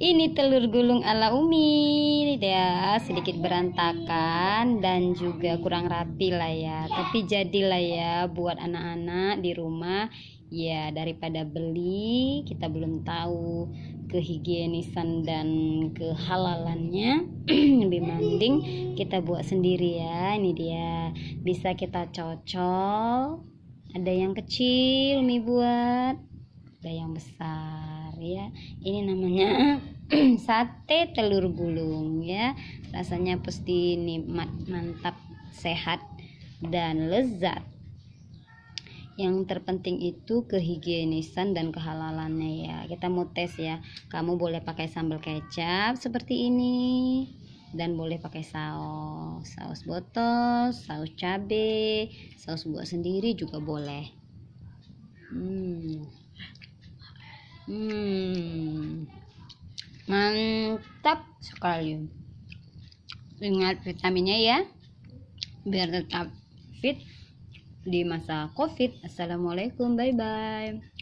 Ini telur gulung ala Umi, ya sedikit berantakan dan juga kurang rapi lah ya. Tapi jadilah ya buat anak-anak di rumah. Ya daripada beli kita belum tahu kehigienisan dan kehalalannya lebih mending kita buat sendiri ya ini dia bisa kita cocok. ada yang kecil Umi buat ada yang besar ya ini namanya Hmm, sate telur gulung ya rasanya pasti nikmat mantap sehat dan lezat yang terpenting itu kehigienisan dan kehalalannya ya kita mau tes ya kamu boleh pakai sambal kecap seperti ini dan boleh pakai saus saus botol saus cabe saus buat sendiri juga boleh hmm hmm mantap sekali ingat vitaminnya ya biar tetap fit di masa covid assalamualaikum bye bye